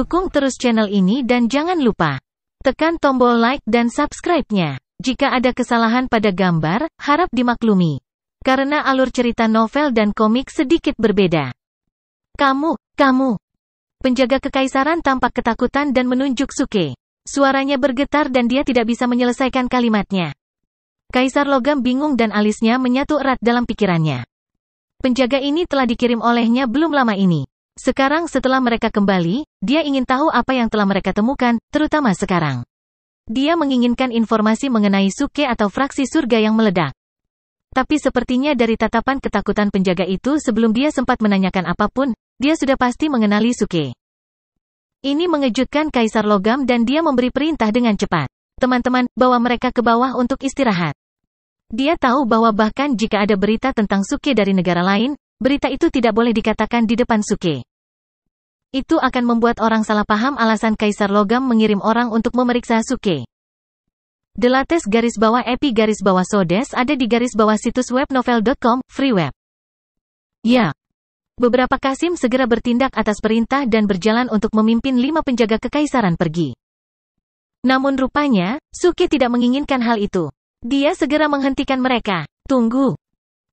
Dukung terus channel ini dan jangan lupa tekan tombol like dan subscribe-nya. Jika ada kesalahan pada gambar, harap dimaklumi. Karena alur cerita novel dan komik sedikit berbeda. Kamu, kamu. Penjaga kekaisaran tampak ketakutan dan menunjuk Suke. Suaranya bergetar dan dia tidak bisa menyelesaikan kalimatnya. Kaisar Logam bingung dan alisnya menyatu erat dalam pikirannya. Penjaga ini telah dikirim olehnya belum lama ini. Sekarang setelah mereka kembali, dia ingin tahu apa yang telah mereka temukan, terutama sekarang. Dia menginginkan informasi mengenai suke atau fraksi surga yang meledak. Tapi sepertinya dari tatapan ketakutan penjaga itu sebelum dia sempat menanyakan apapun, dia sudah pasti mengenali suke. Ini mengejutkan Kaisar Logam dan dia memberi perintah dengan cepat. Teman-teman, bawa mereka ke bawah untuk istirahat. Dia tahu bahwa bahkan jika ada berita tentang suke dari negara lain, berita itu tidak boleh dikatakan di depan suke. Itu akan membuat orang salah paham alasan Kaisar Logam mengirim orang untuk memeriksa Suke. Delates garis bawah epi garis bawah sodes ada di garis bawah situs web novel.com, free web. Ya. Beberapa Kasim segera bertindak atas perintah dan berjalan untuk memimpin lima penjaga kekaisaran pergi. Namun rupanya, Suke tidak menginginkan hal itu. Dia segera menghentikan mereka. Tunggu.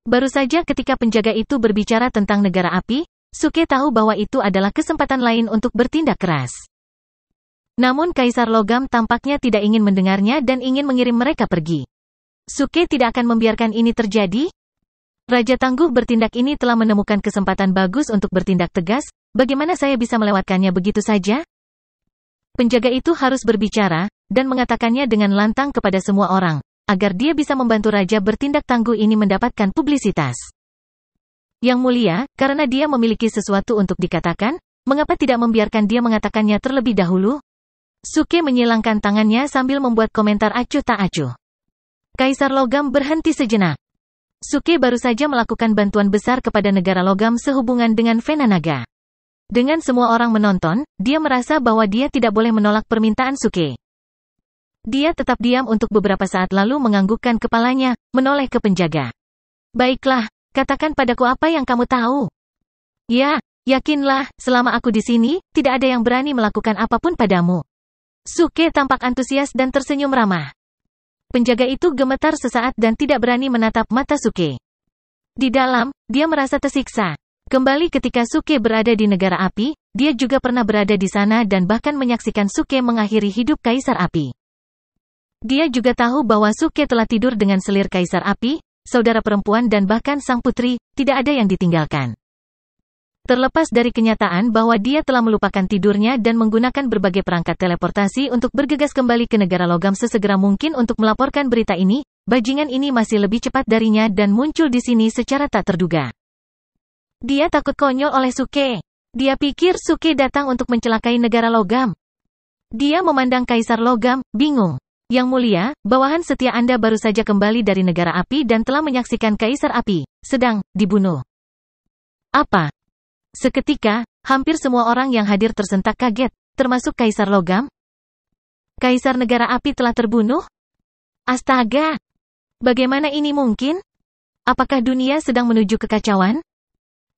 Baru saja ketika penjaga itu berbicara tentang negara api, Suke tahu bahwa itu adalah kesempatan lain untuk bertindak keras. Namun Kaisar Logam tampaknya tidak ingin mendengarnya dan ingin mengirim mereka pergi. Suke tidak akan membiarkan ini terjadi. Raja Tangguh bertindak ini telah menemukan kesempatan bagus untuk bertindak tegas, bagaimana saya bisa melewatkannya begitu saja? Penjaga itu harus berbicara, dan mengatakannya dengan lantang kepada semua orang, agar dia bisa membantu Raja bertindak tangguh ini mendapatkan publisitas. Yang mulia, karena dia memiliki sesuatu untuk dikatakan, mengapa tidak membiarkan dia mengatakannya terlebih dahulu? Suke menyilangkan tangannya sambil membuat komentar acuh tak acuh. Kaisar Logam berhenti sejenak. Suke baru saja melakukan bantuan besar kepada negara Logam sehubungan dengan Vena Naga. Dengan semua orang menonton, dia merasa bahwa dia tidak boleh menolak permintaan Suke. Dia tetap diam untuk beberapa saat lalu menganggukkan kepalanya, menoleh ke penjaga. Baiklah, Katakan padaku apa yang kamu tahu. Ya, yakinlah, selama aku di sini, tidak ada yang berani melakukan apapun padamu. Suke tampak antusias dan tersenyum ramah. Penjaga itu gemetar sesaat dan tidak berani menatap mata Suke. Di dalam, dia merasa tersiksa. Kembali ketika Suke berada di negara api, dia juga pernah berada di sana dan bahkan menyaksikan Suke mengakhiri hidup Kaisar Api. Dia juga tahu bahwa Suke telah tidur dengan selir Kaisar Api, saudara perempuan dan bahkan sang putri, tidak ada yang ditinggalkan. Terlepas dari kenyataan bahwa dia telah melupakan tidurnya dan menggunakan berbagai perangkat teleportasi untuk bergegas kembali ke negara logam sesegera mungkin untuk melaporkan berita ini, bajingan ini masih lebih cepat darinya dan muncul di sini secara tak terduga. Dia takut konyol oleh Suke. Dia pikir Suke datang untuk mencelakai negara logam. Dia memandang Kaisar Logam, bingung. Yang mulia, bawahan setia Anda baru saja kembali dari negara api dan telah menyaksikan kaisar api, sedang, dibunuh. Apa? Seketika, hampir semua orang yang hadir tersentak kaget, termasuk kaisar logam. Kaisar negara api telah terbunuh? Astaga! Bagaimana ini mungkin? Apakah dunia sedang menuju kekacauan?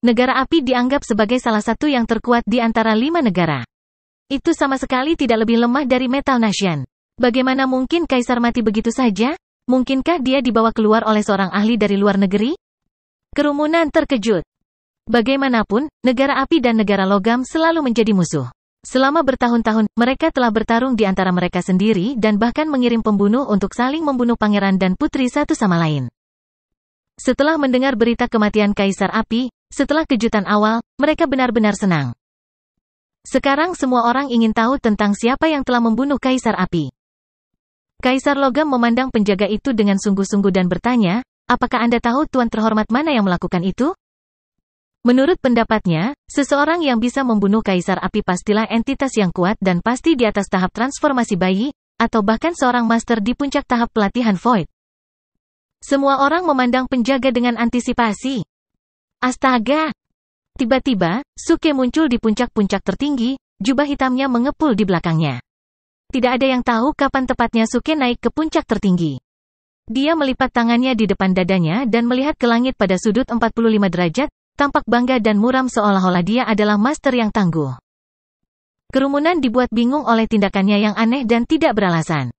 Negara api dianggap sebagai salah satu yang terkuat di antara lima negara. Itu sama sekali tidak lebih lemah dari Metal Nation. Bagaimana mungkin kaisar mati begitu saja? Mungkinkah dia dibawa keluar oleh seorang ahli dari luar negeri? Kerumunan terkejut. Bagaimanapun, negara api dan negara logam selalu menjadi musuh. Selama bertahun-tahun, mereka telah bertarung di antara mereka sendiri dan bahkan mengirim pembunuh untuk saling membunuh pangeran dan putri satu sama lain. Setelah mendengar berita kematian Kaisar Api, setelah kejutan awal, mereka benar-benar senang. Sekarang semua orang ingin tahu tentang siapa yang telah membunuh Kaisar Api. Kaisar Logam memandang penjaga itu dengan sungguh-sungguh dan bertanya, apakah Anda tahu Tuan terhormat mana yang melakukan itu? Menurut pendapatnya, seseorang yang bisa membunuh Kaisar Api pastilah entitas yang kuat dan pasti di atas tahap transformasi bayi, atau bahkan seorang master di puncak tahap pelatihan Void. Semua orang memandang penjaga dengan antisipasi. Astaga! Tiba-tiba, Suke muncul di puncak-puncak tertinggi, jubah hitamnya mengepul di belakangnya. Tidak ada yang tahu kapan tepatnya Suke naik ke puncak tertinggi. Dia melipat tangannya di depan dadanya dan melihat ke langit pada sudut 45 derajat, tampak bangga dan muram seolah-olah dia adalah master yang tangguh. Kerumunan dibuat bingung oleh tindakannya yang aneh dan tidak beralasan.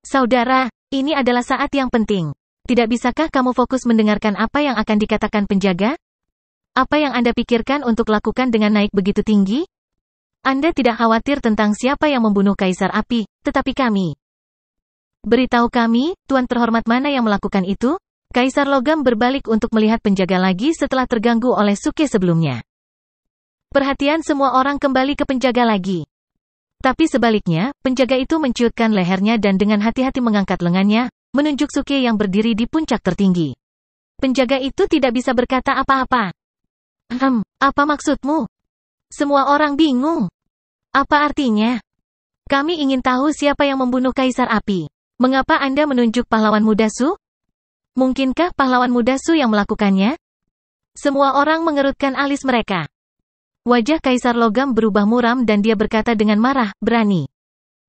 Saudara, ini adalah saat yang penting. Tidak bisakah kamu fokus mendengarkan apa yang akan dikatakan penjaga? Apa yang Anda pikirkan untuk lakukan dengan naik begitu tinggi? Anda tidak khawatir tentang siapa yang membunuh Kaisar Api, tetapi kami. Beritahu kami, Tuan terhormat mana yang melakukan itu? Kaisar Logam berbalik untuk melihat penjaga lagi setelah terganggu oleh Suke sebelumnya. Perhatian semua orang kembali ke penjaga lagi. Tapi sebaliknya, penjaga itu menciutkan lehernya dan dengan hati-hati mengangkat lengannya, menunjuk Suke yang berdiri di puncak tertinggi. Penjaga itu tidak bisa berkata apa-apa. Hmm, apa maksudmu? Semua orang bingung. Apa artinya? Kami ingin tahu siapa yang membunuh Kaisar Api. Mengapa Anda menunjuk pahlawan muda Su? Mungkinkah pahlawan muda Su yang melakukannya? Semua orang mengerutkan alis mereka. Wajah Kaisar Logam berubah muram dan dia berkata dengan marah, berani.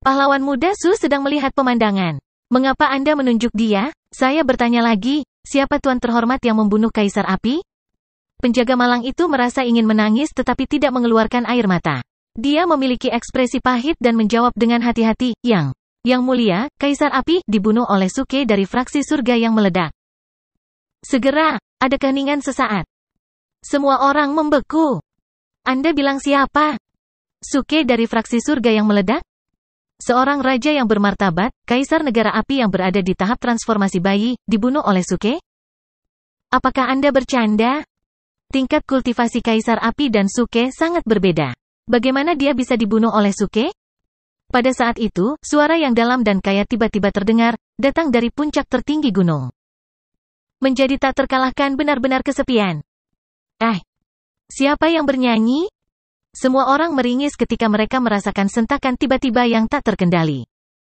Pahlawan muda Su sedang melihat pemandangan. Mengapa Anda menunjuk dia? Saya bertanya lagi, siapa tuan terhormat yang membunuh Kaisar Api? Penjaga malang itu merasa ingin menangis tetapi tidak mengeluarkan air mata. Dia memiliki ekspresi pahit dan menjawab dengan hati-hati, yang, yang mulia, Kaisar Api, dibunuh oleh Suke dari fraksi surga yang meledak. Segera, ada keningan sesaat. Semua orang membeku. Anda bilang siapa? Suke dari fraksi surga yang meledak? Seorang raja yang bermartabat, Kaisar Negara Api yang berada di tahap transformasi bayi, dibunuh oleh Suke? Apakah Anda bercanda? Tingkat kultivasi Kaisar Api dan Suke sangat berbeda. Bagaimana dia bisa dibunuh oleh Suke? Pada saat itu, suara yang dalam dan kaya tiba-tiba terdengar, datang dari puncak tertinggi gunung. Menjadi tak terkalahkan benar-benar kesepian. Eh, siapa yang bernyanyi? Semua orang meringis ketika mereka merasakan sentakan tiba-tiba yang tak terkendali.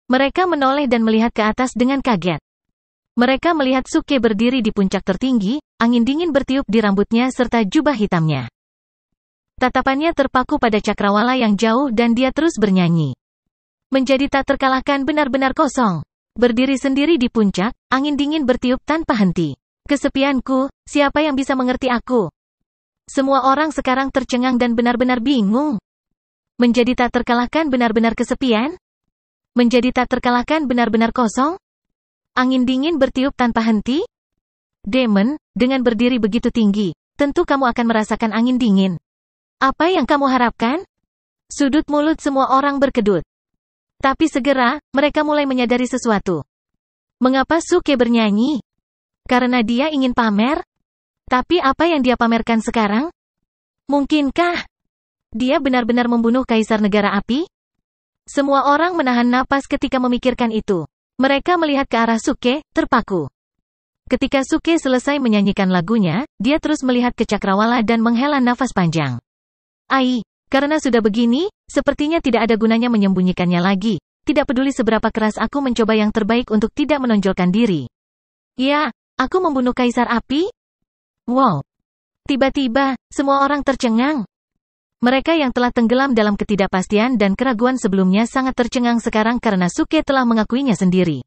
Mereka menoleh dan melihat ke atas dengan kaget. Mereka melihat Suke berdiri di puncak tertinggi, angin dingin bertiup di rambutnya serta jubah hitamnya. Tatapannya terpaku pada cakrawala yang jauh dan dia terus bernyanyi. Menjadi tak terkalahkan benar-benar kosong. Berdiri sendiri di puncak, angin dingin bertiup tanpa henti. Kesepianku, siapa yang bisa mengerti aku? Semua orang sekarang tercengang dan benar-benar bingung. Menjadi tak terkalahkan benar-benar kesepian? Menjadi tak terkalahkan benar-benar kosong? Angin dingin bertiup tanpa henti? Demon, dengan berdiri begitu tinggi, tentu kamu akan merasakan angin dingin. Apa yang kamu harapkan? Sudut mulut semua orang berkedut. Tapi segera, mereka mulai menyadari sesuatu. Mengapa Suke bernyanyi? Karena dia ingin pamer? Tapi apa yang dia pamerkan sekarang? Mungkinkah dia benar-benar membunuh kaisar negara api? Semua orang menahan napas ketika memikirkan itu. Mereka melihat ke arah Suke, terpaku. Ketika Suke selesai menyanyikan lagunya, dia terus melihat ke cakrawala dan menghela nafas panjang. Ai, karena sudah begini, sepertinya tidak ada gunanya menyembunyikannya lagi. Tidak peduli seberapa keras aku mencoba yang terbaik untuk tidak menonjolkan diri. Ya, aku membunuh Kaisar Api? Wow. Tiba-tiba, semua orang tercengang. Mereka yang telah tenggelam dalam ketidakpastian dan keraguan sebelumnya sangat tercengang sekarang karena Suke telah mengakuinya sendiri.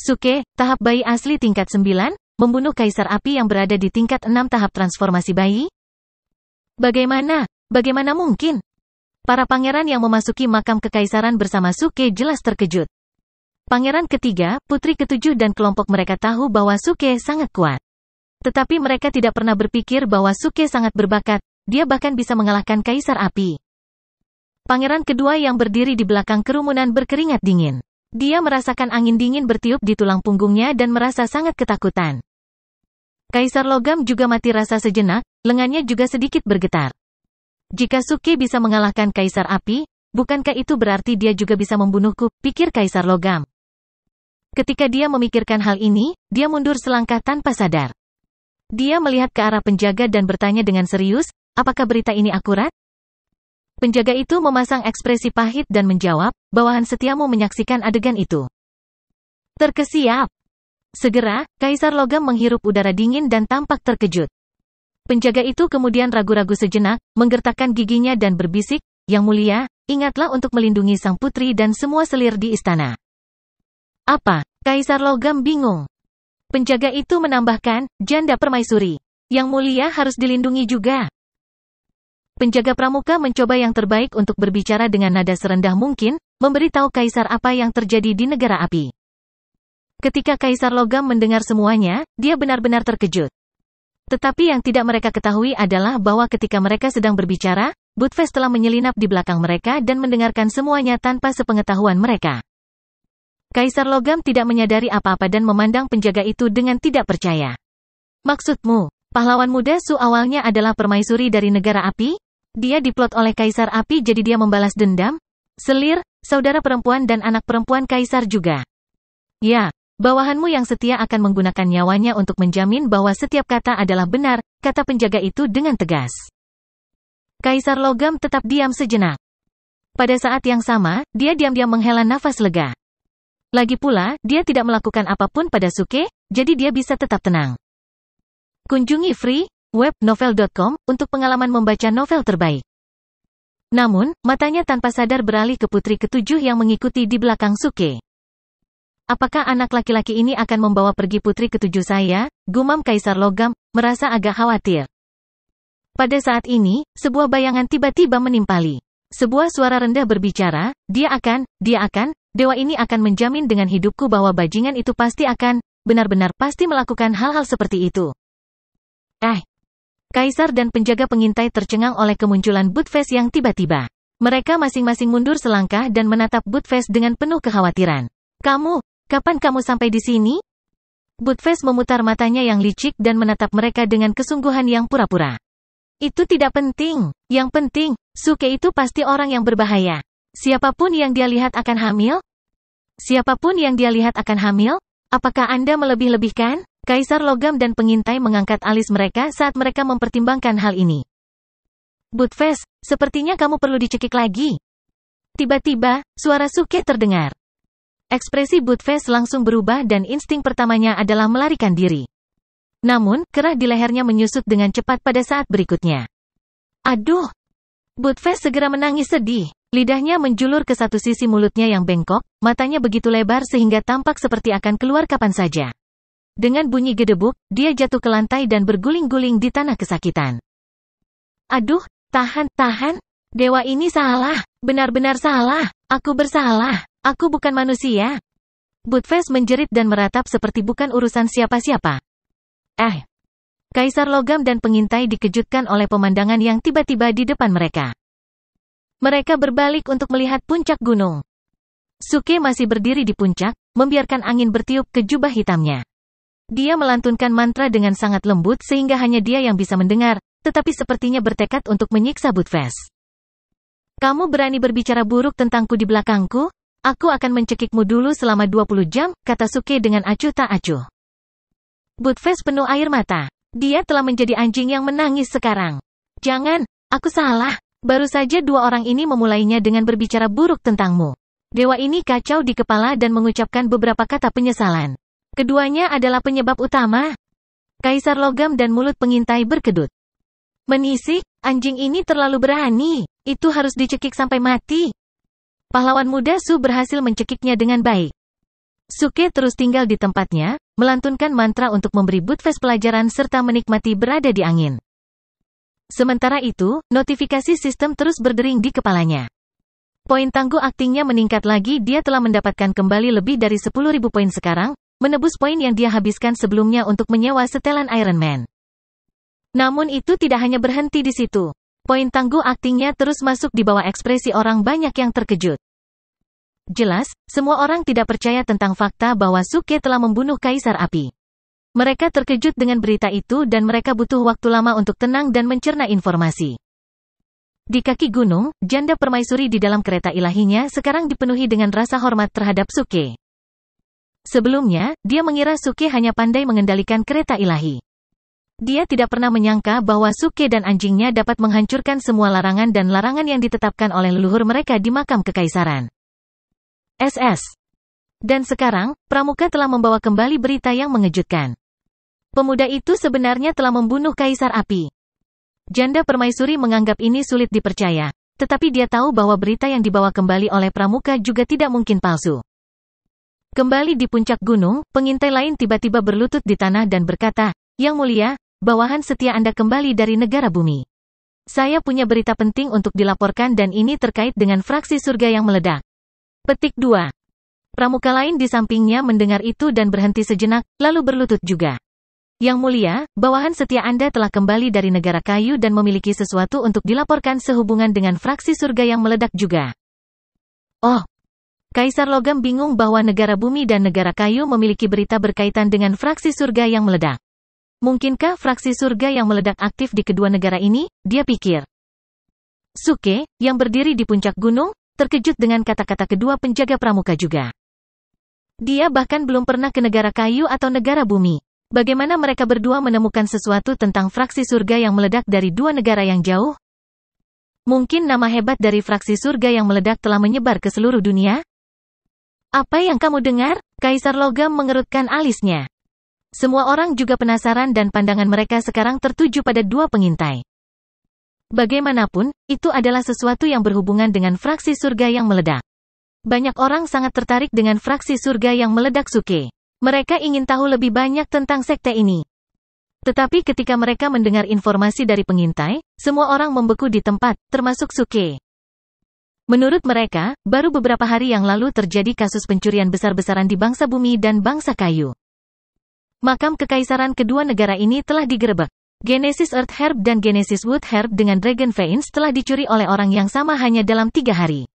Suke, tahap bayi asli tingkat 9, membunuh kaisar api yang berada di tingkat 6 tahap transformasi bayi, Bagaimana? Bagaimana mungkin? Para pangeran yang memasuki makam kekaisaran bersama Suke jelas terkejut. Pangeran ketiga, putri ketujuh dan kelompok mereka tahu bahwa Suke sangat kuat. Tetapi mereka tidak pernah berpikir bahwa Suke sangat berbakat, dia bahkan bisa mengalahkan Kaisar Api. Pangeran kedua yang berdiri di belakang kerumunan berkeringat dingin. Dia merasakan angin dingin bertiup di tulang punggungnya dan merasa sangat ketakutan. Kaisar Logam juga mati rasa sejenak, lengannya juga sedikit bergetar. Jika Suki bisa mengalahkan Kaisar Api, bukankah itu berarti dia juga bisa membunuhku, pikir Kaisar Logam. Ketika dia memikirkan hal ini, dia mundur selangkah tanpa sadar. Dia melihat ke arah penjaga dan bertanya dengan serius, apakah berita ini akurat? Penjaga itu memasang ekspresi pahit dan menjawab, bawahan setiamu menyaksikan adegan itu. Terkesiap, Segera, Kaisar Logam menghirup udara dingin dan tampak terkejut. Penjaga itu kemudian ragu-ragu sejenak, menggertakkan giginya dan berbisik, Yang mulia, ingatlah untuk melindungi sang putri dan semua selir di istana. Apa? Kaisar Logam bingung. Penjaga itu menambahkan, janda permaisuri. Yang mulia harus dilindungi juga. Penjaga pramuka mencoba yang terbaik untuk berbicara dengan nada serendah mungkin, memberitahu kaisar apa yang terjadi di negara api. Ketika Kaisar Logam mendengar semuanya, dia benar-benar terkejut. Tetapi yang tidak mereka ketahui adalah bahwa ketika mereka sedang berbicara, Budves telah menyelinap di belakang mereka dan mendengarkan semuanya tanpa sepengetahuan mereka. Kaisar Logam tidak menyadari apa-apa dan memandang penjaga itu dengan tidak percaya. Maksudmu, pahlawan muda Su awalnya adalah permaisuri dari negara api? Dia diplot oleh Kaisar Api jadi dia membalas dendam? Selir, saudara perempuan dan anak perempuan Kaisar juga. Ya, Bawahanmu yang setia akan menggunakan nyawanya untuk menjamin bahwa setiap kata adalah benar, kata penjaga itu dengan tegas. Kaisar Logam tetap diam sejenak. Pada saat yang sama, dia diam-diam menghela nafas lega. Lagi pula, dia tidak melakukan apapun pada Suke, jadi dia bisa tetap tenang. Kunjungi free webnovel.com untuk pengalaman membaca novel terbaik. Namun, matanya tanpa sadar beralih ke putri ketujuh yang mengikuti di belakang Suke. Apakah anak laki-laki ini akan membawa pergi putri ketujuh saya? Gumam Kaisar Logam, merasa agak khawatir. Pada saat ini, sebuah bayangan tiba-tiba menimpali. Sebuah suara rendah berbicara, dia akan, dia akan, dewa ini akan menjamin dengan hidupku bahwa bajingan itu pasti akan, benar-benar pasti melakukan hal-hal seperti itu. Eh, Kaisar dan penjaga pengintai tercengang oleh kemunculan Budfest yang tiba-tiba. Mereka masing-masing mundur selangkah dan menatap Budfest dengan penuh kekhawatiran. Kamu, Kapan kamu sampai di sini? Budves memutar matanya yang licik dan menatap mereka dengan kesungguhan yang pura-pura. Itu tidak penting. Yang penting, Suke itu pasti orang yang berbahaya. Siapapun yang dia lihat akan hamil? Siapapun yang dia lihat akan hamil? Apakah Anda melebih-lebihkan? Kaisar Logam dan pengintai mengangkat alis mereka saat mereka mempertimbangkan hal ini. Budves, sepertinya kamu perlu dicekik lagi. Tiba-tiba, suara Suke terdengar. Ekspresi Bloodface langsung berubah dan insting pertamanya adalah melarikan diri. Namun, kerah di lehernya menyusut dengan cepat pada saat berikutnya. Aduh! Bloodface segera menangis sedih. Lidahnya menjulur ke satu sisi mulutnya yang bengkok, matanya begitu lebar sehingga tampak seperti akan keluar kapan saja. Dengan bunyi gedebuk, dia jatuh ke lantai dan berguling-guling di tanah kesakitan. Aduh, tahan, tahan. Dewa ini salah, benar-benar salah, aku bersalah. Aku bukan manusia. Butfes menjerit dan meratap seperti bukan urusan siapa-siapa. Eh. Kaisar Logam dan pengintai dikejutkan oleh pemandangan yang tiba-tiba di depan mereka. Mereka berbalik untuk melihat puncak gunung. Suke masih berdiri di puncak, membiarkan angin bertiup ke jubah hitamnya. Dia melantunkan mantra dengan sangat lembut sehingga hanya dia yang bisa mendengar, tetapi sepertinya bertekad untuk menyiksa Butfes. Kamu berani berbicara buruk tentangku di belakangku? Aku akan mencekikmu dulu selama 20 jam, kata Suke dengan acuh tak acuh. Budfest penuh air mata. Dia telah menjadi anjing yang menangis sekarang. Jangan, aku salah. Baru saja dua orang ini memulainya dengan berbicara buruk tentangmu. Dewa ini kacau di kepala dan mengucapkan beberapa kata penyesalan. Keduanya adalah penyebab utama. Kaisar logam dan mulut pengintai berkedut. Menisik, anjing ini terlalu berani. Itu harus dicekik sampai mati. Pahlawan muda Su berhasil mencekiknya dengan baik. Suke terus tinggal di tempatnya, melantunkan mantra untuk memberi Budves pelajaran serta menikmati berada di angin. Sementara itu, notifikasi sistem terus berdering di kepalanya. Poin tangguh aktingnya meningkat lagi dia telah mendapatkan kembali lebih dari 10.000 poin sekarang, menebus poin yang dia habiskan sebelumnya untuk menyewa setelan Iron Man. Namun itu tidak hanya berhenti di situ. Poin tangguh aktingnya terus masuk di bawah ekspresi orang banyak yang terkejut. Jelas, semua orang tidak percaya tentang fakta bahwa Suke telah membunuh Kaisar Api. Mereka terkejut dengan berita itu dan mereka butuh waktu lama untuk tenang dan mencerna informasi. Di kaki gunung, janda permaisuri di dalam kereta ilahinya sekarang dipenuhi dengan rasa hormat terhadap Suke. Sebelumnya, dia mengira Suke hanya pandai mengendalikan kereta ilahi. Dia tidak pernah menyangka bahwa Suke dan anjingnya dapat menghancurkan semua larangan dan larangan yang ditetapkan oleh leluhur mereka di makam kekaisaran. SS. Dan sekarang, Pramuka telah membawa kembali berita yang mengejutkan. Pemuda itu sebenarnya telah membunuh Kaisar Api. Janda Permaisuri menganggap ini sulit dipercaya, tetapi dia tahu bahwa berita yang dibawa kembali oleh Pramuka juga tidak mungkin palsu. Kembali di puncak gunung, pengintai lain tiba-tiba berlutut di tanah dan berkata, Yang mulia, bawahan setia Anda kembali dari negara bumi. Saya punya berita penting untuk dilaporkan dan ini terkait dengan fraksi surga yang meledak. Petik 2. Pramuka lain di sampingnya mendengar itu dan berhenti sejenak, lalu berlutut juga. Yang mulia, bawahan setia Anda telah kembali dari negara kayu dan memiliki sesuatu untuk dilaporkan sehubungan dengan fraksi surga yang meledak juga. Oh, Kaisar Logam bingung bahwa negara bumi dan negara kayu memiliki berita berkaitan dengan fraksi surga yang meledak. Mungkinkah fraksi surga yang meledak aktif di kedua negara ini? Dia pikir. Suke, yang berdiri di puncak gunung, terkejut dengan kata-kata kedua penjaga pramuka juga. Dia bahkan belum pernah ke negara kayu atau negara bumi. Bagaimana mereka berdua menemukan sesuatu tentang fraksi surga yang meledak dari dua negara yang jauh? Mungkin nama hebat dari fraksi surga yang meledak telah menyebar ke seluruh dunia? Apa yang kamu dengar? Kaisar Logam mengerutkan alisnya. Semua orang juga penasaran dan pandangan mereka sekarang tertuju pada dua pengintai. Bagaimanapun, itu adalah sesuatu yang berhubungan dengan fraksi surga yang meledak. Banyak orang sangat tertarik dengan fraksi surga yang meledak Suke. Mereka ingin tahu lebih banyak tentang sekte ini. Tetapi ketika mereka mendengar informasi dari pengintai, semua orang membeku di tempat, termasuk Suke. Menurut mereka, baru beberapa hari yang lalu terjadi kasus pencurian besar-besaran di bangsa bumi dan bangsa kayu. Makam kekaisaran kedua negara ini telah digerebek. Genesis Earth Herb dan Genesis Wood Herb dengan Dragon Veins telah dicuri oleh orang yang sama hanya dalam tiga hari.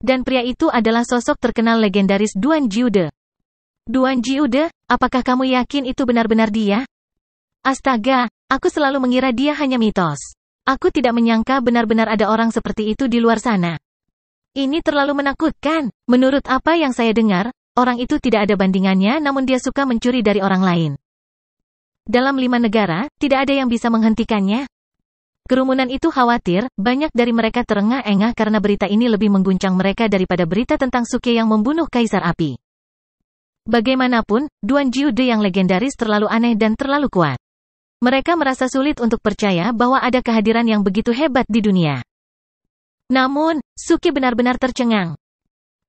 Dan pria itu adalah sosok terkenal legendaris Duan Jiude. Duan Jiude, apakah kamu yakin itu benar-benar dia? Astaga, aku selalu mengira dia hanya mitos. Aku tidak menyangka benar-benar ada orang seperti itu di luar sana. Ini terlalu menakutkan. Menurut apa yang saya dengar, Orang itu tidak ada bandingannya namun dia suka mencuri dari orang lain. Dalam lima negara, tidak ada yang bisa menghentikannya. Kerumunan itu khawatir, banyak dari mereka terengah-engah karena berita ini lebih mengguncang mereka daripada berita tentang Suke yang membunuh Kaisar Api. Bagaimanapun, Duan Jiude yang legendaris terlalu aneh dan terlalu kuat. Mereka merasa sulit untuk percaya bahwa ada kehadiran yang begitu hebat di dunia. Namun, Suki benar-benar tercengang.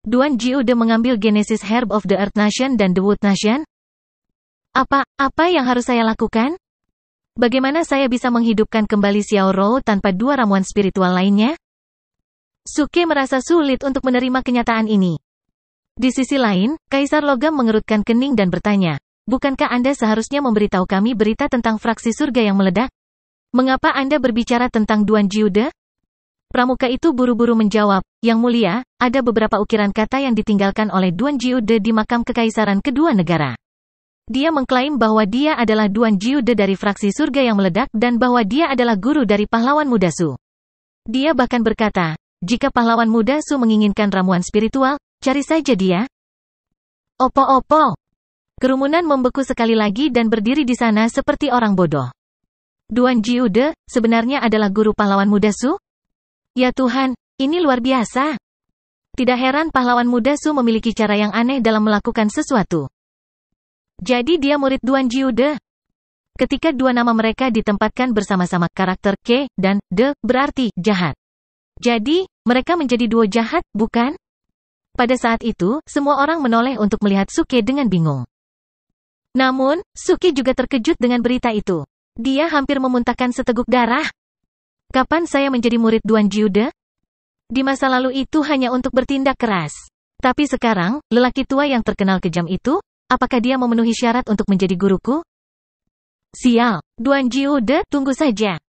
Duan Jiude mengambil genesis Herb of the Earth Nation dan The Wood Nation? Apa, apa yang harus saya lakukan? Bagaimana saya bisa menghidupkan kembali Xiao Rou tanpa dua ramuan spiritual lainnya? Suke merasa sulit untuk menerima kenyataan ini. Di sisi lain, Kaisar Logam mengerutkan kening dan bertanya, Bukankah Anda seharusnya memberitahu kami berita tentang fraksi surga yang meledak? Mengapa Anda berbicara tentang Duan Jiude? Pramuka itu buru-buru menjawab, Yang mulia, ada beberapa ukiran kata yang ditinggalkan oleh Duan Jiude di makam kekaisaran kedua negara. Dia mengklaim bahwa dia adalah Duan Jiude dari fraksi surga yang meledak dan bahwa dia adalah guru dari pahlawan muda Su. Dia bahkan berkata, jika pahlawan muda Su menginginkan ramuan spiritual, cari saja dia. Opo-opo. Kerumunan membeku sekali lagi dan berdiri di sana seperti orang bodoh. Duan Jiude, sebenarnya adalah guru pahlawan muda Su, Ya Tuhan, ini luar biasa. Tidak heran pahlawan muda Su memiliki cara yang aneh dalam melakukan sesuatu. Jadi dia murid Duan Jiude. Ketika dua nama mereka ditempatkan bersama-sama karakter K dan D, berarti jahat. Jadi, mereka menjadi duo jahat, bukan? Pada saat itu, semua orang menoleh untuk melihat Suke dengan bingung. Namun, Suki juga terkejut dengan berita itu. Dia hampir memuntahkan seteguk darah. Kapan saya menjadi murid Duan Jiude? Di masa lalu itu hanya untuk bertindak keras. Tapi sekarang, lelaki tua yang terkenal kejam itu, apakah dia memenuhi syarat untuk menjadi guruku? Sial, Duan Jiude, tunggu saja.